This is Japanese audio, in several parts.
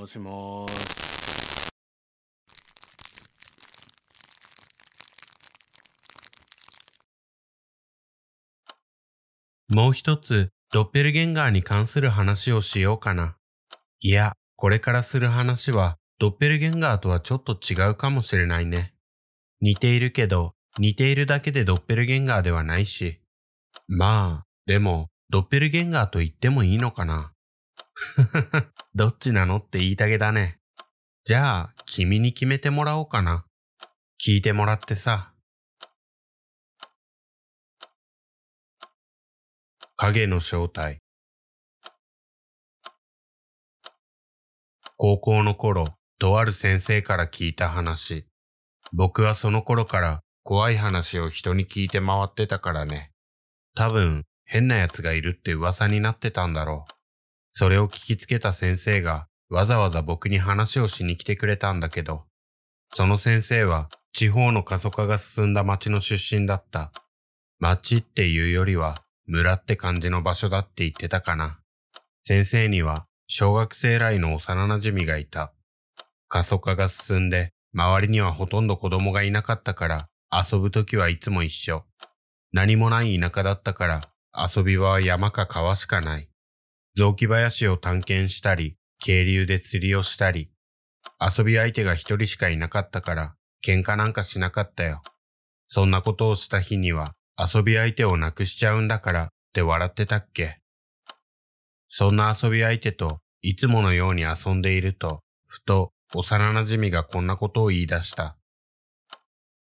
もしもし。もう一つ、ドッペルゲンガーに関する話をしようかな。いや、これからする話は、ドッペルゲンガーとはちょっと違うかもしれないね。似ているけど、似ているだけでドッペルゲンガーではないし。まあ、でも、ドッペルゲンガーと言ってもいいのかな。どっちなのって言いたげだね。じゃあ、君に決めてもらおうかな。聞いてもらってさ。影の正体。高校の頃、とある先生から聞いた話。僕はその頃から怖い話を人に聞いて回ってたからね。多分、変な奴がいるって噂になってたんだろう。それを聞きつけた先生がわざわざ僕に話をしに来てくれたんだけど、その先生は地方の過疎化が進んだ町の出身だった。町っていうよりは村って感じの場所だって言ってたかな。先生には小学生来の幼馴染がいた。過疎化が進んで周りにはほとんど子供がいなかったから遊ぶ時はいつも一緒。何もない田舎だったから遊び場は山か川しかない。雑木林を探検したり、渓流で釣りをしたり、遊び相手が一人しかいなかったから、喧嘩なんかしなかったよ。そんなことをした日には、遊び相手をなくしちゃうんだからって笑ってたっけそんな遊び相手といつものように遊んでいると、ふと幼馴染みがこんなことを言い出した。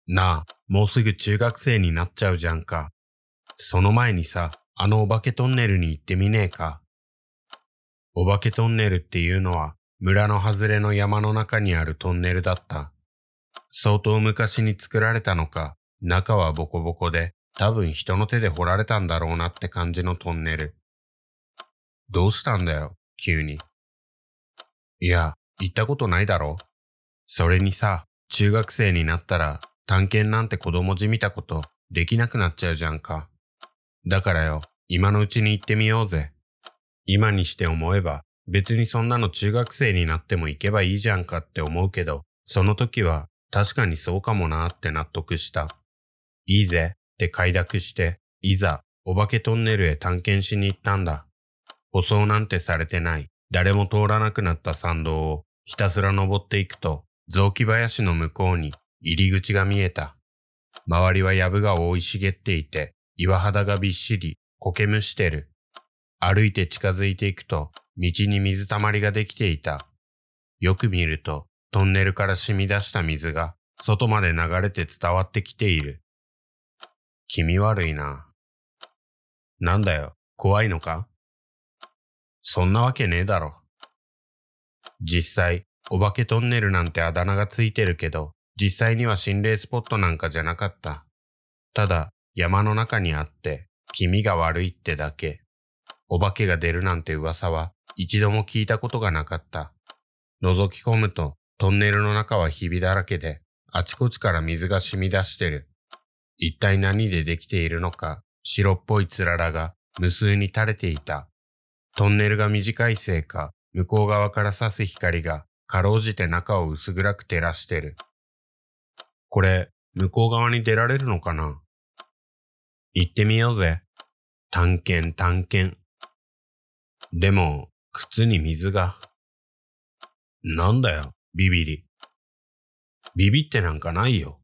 なあ、もうすぐ中学生になっちゃうじゃんか。その前にさ、あのお化けトンネルに行ってみねえか。お化けトンネルっていうのは村の外れの山の中にあるトンネルだった。相当昔に作られたのか、中はボコボコで多分人の手で掘られたんだろうなって感じのトンネル。どうしたんだよ、急に。いや、行ったことないだろ。それにさ、中学生になったら探検なんて子供じみたことできなくなっちゃうじゃんか。だからよ、今のうちに行ってみようぜ。今にして思えば、別にそんなの中学生になっても行けばいいじゃんかって思うけど、その時は確かにそうかもなって納得した。いいぜって快諾して、いざお化けトンネルへ探検しに行ったんだ。舗装なんてされてない、誰も通らなくなった参道をひたすら登っていくと、雑木林の向こうに入り口が見えた。周りは藪が覆い茂っていて、岩肌がびっしり苔むしてる。歩いて近づいていくと、道に水たまりができていた。よく見ると、トンネルから染み出した水が、外まで流れて伝わってきている。気味悪いな。なんだよ、怖いのかそんなわけねえだろ。実際、お化けトンネルなんてあだ名がついてるけど、実際には心霊スポットなんかじゃなかった。ただ、山の中にあって、気味が悪いってだけ。お化けが出るなんて噂は一度も聞いたことがなかった。覗き込むとトンネルの中はひびだらけで、あちこちから水が染み出してる。一体何でできているのか、白っぽいつららが無数に垂れていた。トンネルが短いせいか、向こう側から差す光がかろうじて中を薄暗く照らしてる。これ、向こう側に出られるのかな行ってみようぜ。探検探検。でも、靴に水が。なんだよ、ビビり。ビビってなんかないよ。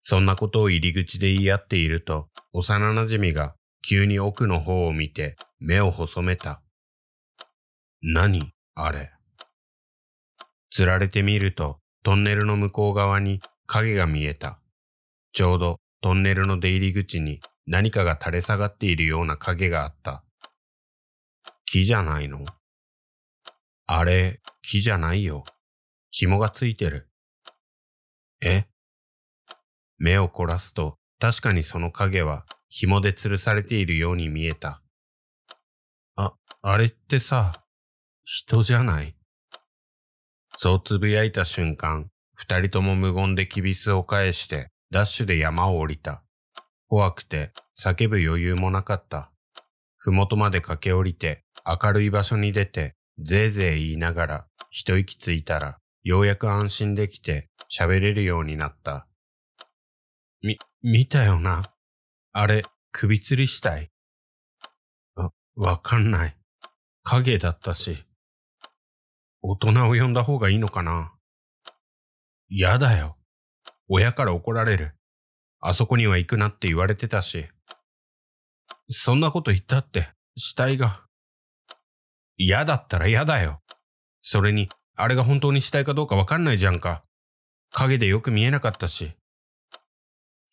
そんなことを入り口で言い合っていると、幼なじみが急に奥の方を見て目を細めた。何あれ。つられてみると、トンネルの向こう側に影が見えた。ちょうどトンネルの出入り口に何かが垂れ下がっているような影があった。木じゃないのあれ、木じゃないよ。紐がついてる。え目を凝らすと、確かにその影は紐で吊るされているように見えた。あ、あれってさ、人じゃないそうつぶやいた瞬間、二人とも無言でキビスを返して、ダッシュで山を降りた。怖くて、叫ぶ余裕もなかった。ふもとまで駆け下りて、明るい場所に出て、ぜいぜい言いながら、一息ついたら、ようやく安心できて、喋れるようになった。み、見たよな。あれ、首吊り死体。わ、わかんない。影だったし。大人を呼んだ方がいいのかな。やだよ。親から怒られる。あそこには行くなって言われてたし。そんなこと言ったって、死体が。嫌だったら嫌だよ。それに、あれが本当に死体かどうかわかんないじゃんか。影でよく見えなかったし。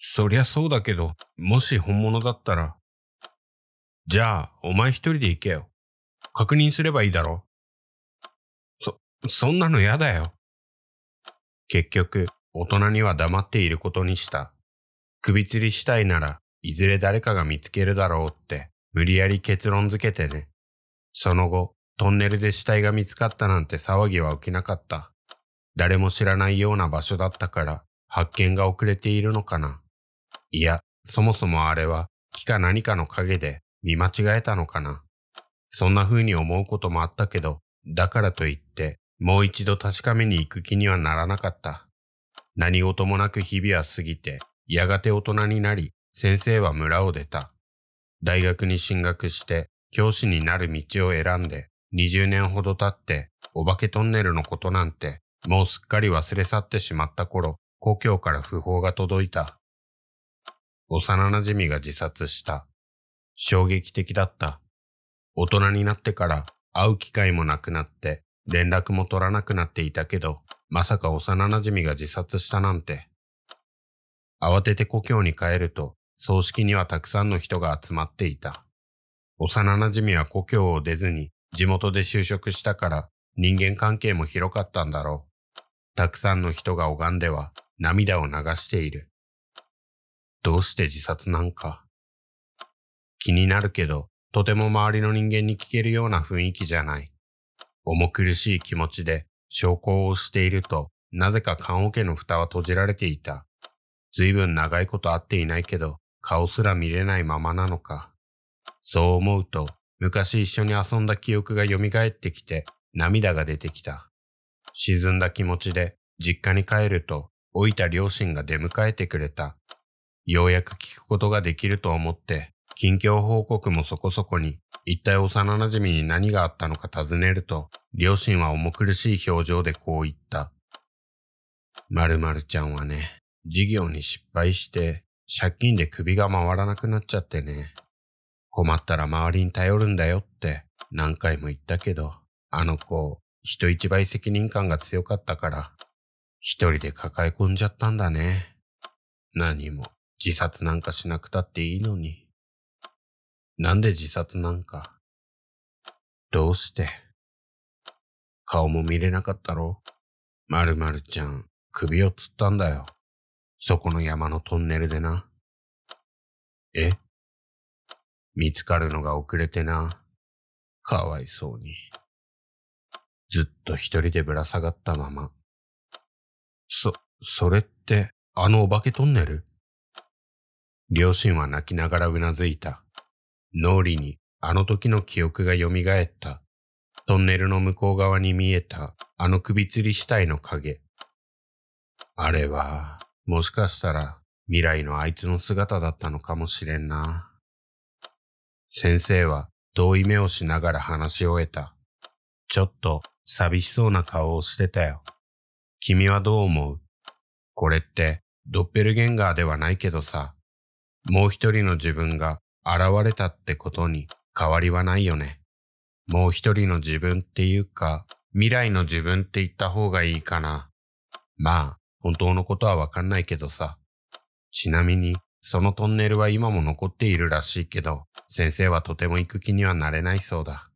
そりゃそうだけど、もし本物だったら。じゃあ、お前一人で行けよ。確認すればいいだろ。そ、そんなの嫌だよ。結局、大人には黙っていることにした。首吊り死体なら、いずれ誰かが見つけるだろうって無理やり結論づけてね。その後、トンネルで死体が見つかったなんて騒ぎは起きなかった。誰も知らないような場所だったから発見が遅れているのかな。いや、そもそもあれは木か何かの影で見間違えたのかな。そんな風に思うこともあったけど、だからといってもう一度確かめに行く気にはならなかった。何事もなく日々は過ぎて、やがて大人になり、先生は村を出た。大学に進学して教師になる道を選んで20年ほど経ってお化けトンネルのことなんてもうすっかり忘れ去ってしまった頃故郷から訃報が届いた。幼馴染が自殺した。衝撃的だった。大人になってから会う機会もなくなって連絡も取らなくなっていたけど、まさか幼馴染が自殺したなんて。慌てて故郷に帰ると葬式にはたくさんの人が集まっていた。幼馴染は故郷を出ずに地元で就職したから人間関係も広かったんだろう。たくさんの人が拝んでは涙を流している。どうして自殺なんか。気になるけど、とても周りの人間に聞けるような雰囲気じゃない。重苦しい気持ちで証拠をしていると、なぜか棺桶の蓋は閉じられていた。随分長いこと会っていないけど、顔すら見れないままなのか。そう思うと、昔一緒に遊んだ記憶が蘇ってきて、涙が出てきた。沈んだ気持ちで、実家に帰ると、老いた両親が出迎えてくれた。ようやく聞くことができると思って、近況報告もそこそこに、一体幼馴染に何があったのか尋ねると、両親は重苦しい表情でこう言った。まるまるちゃんはね、事業に失敗して、借金で首が回らなくなっちゃってね。困ったら周りに頼るんだよって何回も言ったけど、あの子、人一倍責任感が強かったから、一人で抱え込んじゃったんだね。何も自殺なんかしなくたっていいのに。なんで自殺なんか。どうして。顔も見れなかったろまるまるちゃん、首をつったんだよ。そこの山のトンネルでな。え見つかるのが遅れてな。かわいそうに。ずっと一人でぶら下がったまま。そ、それって、あのお化けトンネル両親は泣きながらうなずいた。脳裏にあの時の記憶が蘇った。トンネルの向こう側に見えたあの首吊り死体の影。あれは、もしかしたら未来のあいつの姿だったのかもしれんな。先生は遠い目をしながら話を終えた。ちょっと寂しそうな顔をしてたよ。君はどう思うこれってドッペルゲンガーではないけどさ、もう一人の自分が現れたってことに変わりはないよね。もう一人の自分っていうか、未来の自分って言った方がいいかな。まあ、本当のことはわかんないけどさ。ちなみに、そのトンネルは今も残っているらしいけど、先生はとても行く気にはなれないそうだ。